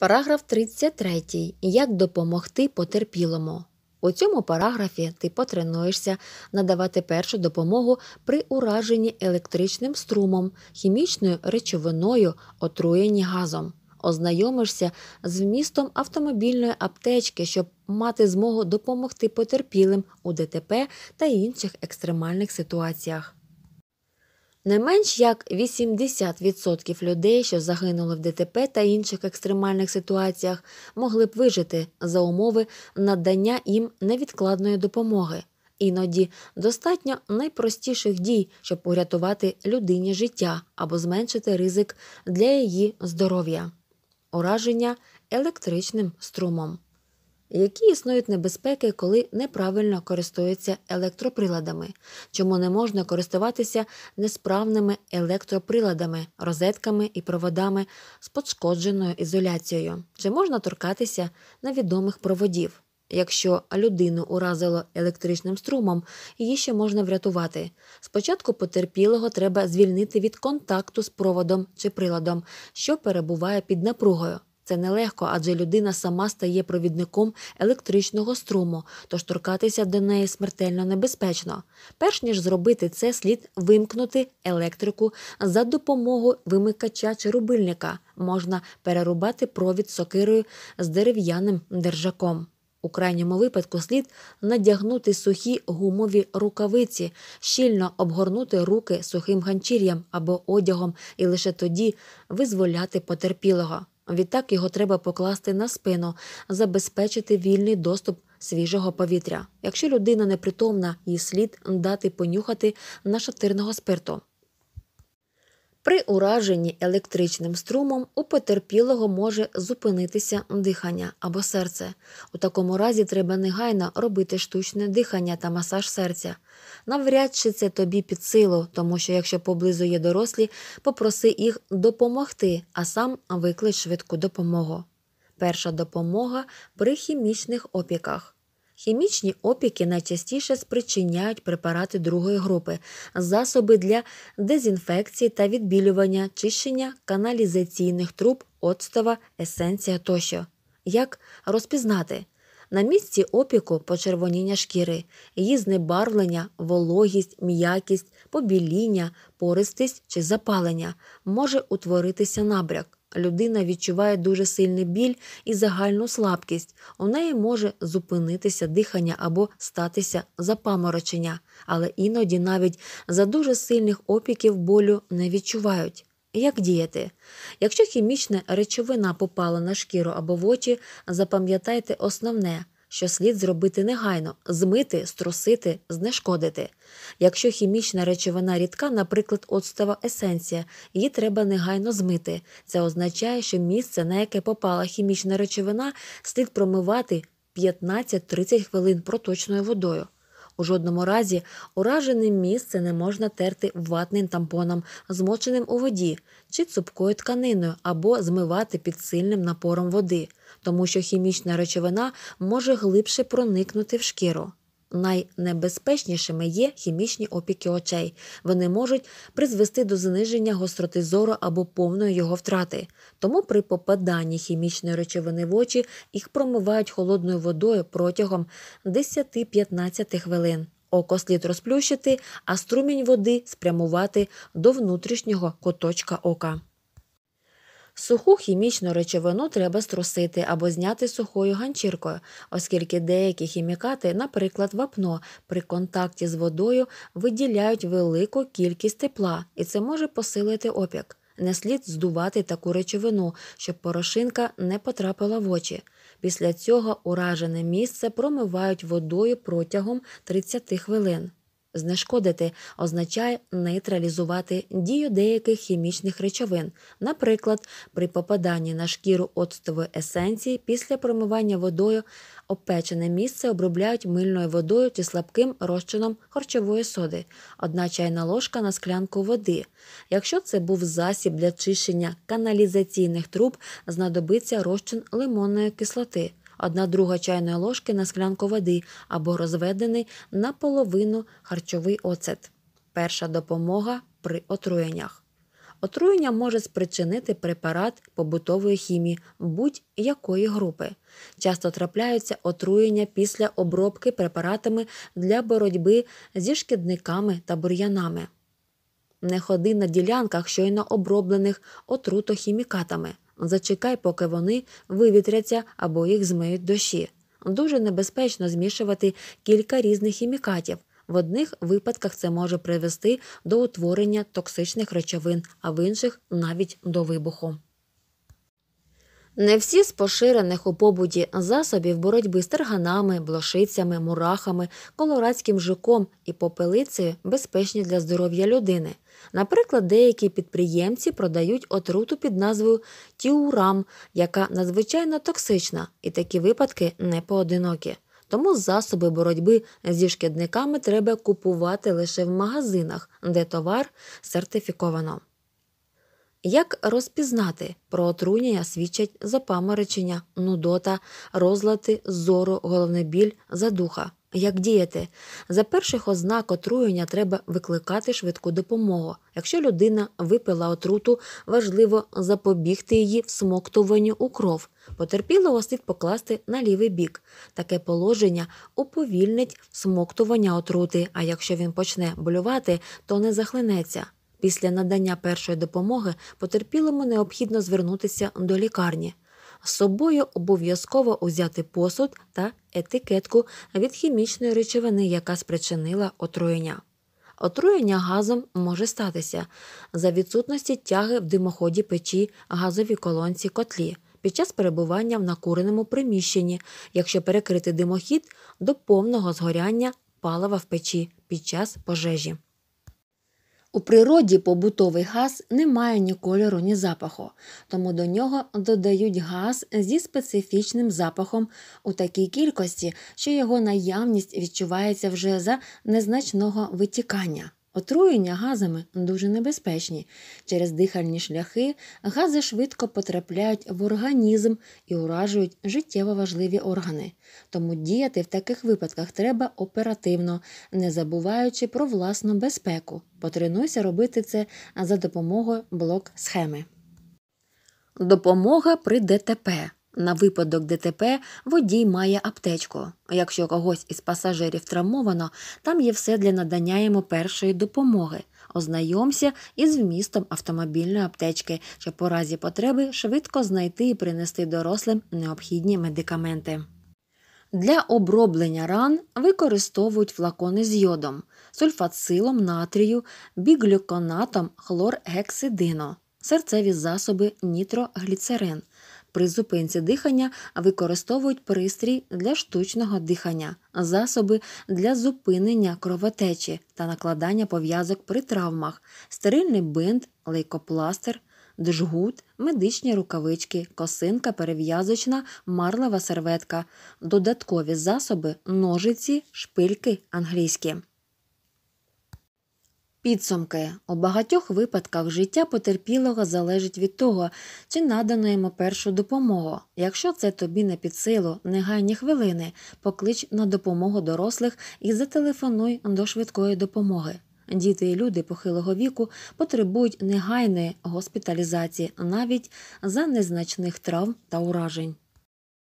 Параграф 33. Як допомогти потерпілому. У цьому параграфі ти потренуєшся надавати першу допомогу при ураженні електричним струмом, хімічною речовиною, отруєнні газом. Ознайомишся з вмістом автомобільної аптечки, щоб мати змогу допомогти потерпілим у ДТП та інших екстремальних ситуаціях. Не менш як 80% людей, що загинули в ДТП та інших екстремальних ситуаціях, могли б вижити за умови надання їм невідкладної допомоги. Іноді достатньо найпростіших дій, щоб урятувати людині життя або зменшити ризик для її здоров'я, ураження електричним струмом які існують небезпеки, коли неправильно користуються електроприладами, чому не можна користуватися несправними електроприладами, розетками і проводами з пошкодженою ізоляцією, чи можна торкатися невідомих проводів. Якщо людину уразило електричним струмом, її ще можна врятувати. Спочатку потерпілого треба звільнити від контакту з проводом чи приладом, що перебуває під напругою. Це нелегко, адже людина сама стає провідником електричного струму, тож торкатися до неї смертельно небезпечно. Перш ніж зробити це, слід вимкнути електрику за допомогою вимикача чи рубильника. Можна перерубати провід сокирою з дерев'яним держаком. У крайньому випадку слід надягнути сухі гумові рукавиці, щільно обгорнути руки сухим ганчір'ям або одягом і лише тоді визволяти потерпілого. Відтак його треба покласти на спину, забезпечити вільний доступ свіжого повітря. Якщо людина непритомна, їй слід дати понюхати нашатирного спирту. При ураженні електричним струмом у потерпілого може зупинитися дихання або серце. У такому разі треба негайно робити штучне дихання та масаж серця. Навряд чи це тобі під силу, тому що якщо поблизу є дорослі, попроси їх допомогти, а сам виклич швидку допомогу. Перша допомога при хімічних опіках. Хімічні опіки найчастіше спричиняють препарати другої групи, засоби для дезінфекції та відбілювання, чищення каналізаційних труб, отстава, есенція тощо. Як розпізнати? На місці опіку почервоніння шкіри, її знебарвлення, вологість, м'якість, побіління, пористість чи запалення може утворитися набряк людина відчуває дуже сильний біль і загальну слабкість, у неї може зупинитися дихання або статися запаморочення, але іноді навіть за дуже сильних опіків болю не відчувають. Як діяти? Якщо хімічна речовина попала на шкіру або в очі, запам'ятайте основне що слід зробити негайно змити, струсити, знешкодити. Якщо хімічна речовина рідка, наприклад, оцтова есенція, її треба негайно змити. Це означає, що місце, на яке попала хімічна речовина, слід промивати 15-30 хвилин проточною водою. У жодному разі уражене місце не можна терти ватним тампоном, змоченим у воді чи цупкою тканиною або змивати під сильним напором води, тому що хімічна речовина може глибше проникнути в шкіру. Найнебезпечнішими є хімічні опіки очей. Вони можуть призвести до зниження гостроти зору або повної його втрати. Тому при попаданні хімічної речовини в очі їх промивають холодною водою протягом 10-15 хвилин. Око слід розплющити, а струмінь води спрямувати до внутрішнього куточка ока. Суху хімічну речовину треба струсити або зняти сухою ганчіркою, оскільки деякі хімікати, наприклад, вапно, при контакті з водою виділяють велику кількість тепла, і це може посилити опік. Не слід здувати таку речовину, щоб порошинка не потрапила в очі. Після цього уражене місце промивають водою протягом 30 хвилин. Знешкодити означає нейтралізувати дію деяких хімічних речовин, наприклад, при попаданні на шкіру оцтової есенції після промивання водою опечене місце обробляють мильною водою чи слабким розчином харчової соди, одна чайна ложка на склянку води. Якщо це був засіб для чищення каналізаційних труб, знадобиться розчин лимонної кислоти одна друга чайної ложки на склянку води або розведений наполовину харчовий оцет. Перша допомога при отруєннях. Отруєння може спричинити препарат побутової хімії будь-якої групи. Часто трапляються отруєння після обробки препаратами для боротьби зі шкідниками та бур'янами. Не ходи на ділянках, щойно оброблених отрутохімікатами – Зачекай, поки вони вивітряться або їх змиють дощі. Дуже небезпечно змішувати кілька різних хімікатів. В одних випадках це може привести до утворення токсичних речовин, а в інших навіть до вибуху. Не всі з поширених у побуді засобів боротьби з тарганами, блошицями, мурахами, колорадським жуком і попелицею безпечні для здоров'я людини. Наприклад, деякі підприємці продають отруту під назвою Тіурам, яка надзвичайно токсична, і такі випадки не поодинокі. Тому засоби боротьби зі шкідниками треба купувати лише в магазинах, де товар сертифіковано. Як розпізнати про отруєння свідчать запаморочення, нудота, розлати, зору, головний біль, задуха. Як діяти? За перших ознак отруєння треба викликати швидку допомогу. Якщо людина випила отруту, важливо запобігти її всмоктуванню у кров. Потерпілого слід покласти на лівий бік. Таке положення уповільнить всмоктування отрути, а якщо він почне болювати, то не захлинеться. Після надання першої допомоги потерпілому необхідно звернутися до лікарні. З собою обов'язково узяти посуд та етикетку від хімічної речовини, яка спричинила отруєння. Отруєння газом може статися за відсутності тяги в димоході печі, газовій колонці котлі під час перебування в накуреному приміщенні, якщо перекрити димохід до повного згоряння палива в печі під час пожежі. У природі побутовий газ не має ні кольору, ні запаху, тому до нього додають газ зі специфічним запахом у такій кількості, що його наявність відчувається вже за незначного витікання. Отруєння газами дуже небезпечні. Через дихальні шляхи гази швидко потрапляють в організм і уражують життєво важливі органи. Тому діяти в таких випадках треба оперативно, не забуваючи про власну безпеку. Потренуйся робити це за допомогою блок схеми. Допомога при ДТП. На випадок ДТП водій має аптечку. Якщо когось із пасажирів травмовано, там є все для надання йому першої допомоги. Ознайомся із вмістом автомобільної аптечки, щоб у разі потреби швидко знайти і принести дорослим необхідні медикаменти. Для оброблення ран використовують флакони з йодом, сульфацилом натрію, біглюконатом хлоргексидину, серцеві засоби нітрогліцерин. При зупинці дихання використовують пристрій для штучного дихання, засоби для зупинення кровотечі та накладання пов'язок при травмах, стерильний бинт, лейкопластер, джгут, медичні рукавички, косинка перев'язочна, марлева серветка, додаткові засоби, ножиці, шпильки англійські. Підсумки у багатьох випадках життя потерпілого залежить від того, чи надано йому першу допомогу. Якщо це тобі не під силу, негайні хвилини, поклич на допомогу дорослих і зателефонуй до швидкої допомоги. Діти і люди похилого віку потребують негайної госпіталізації навіть за незначних травм та уражень.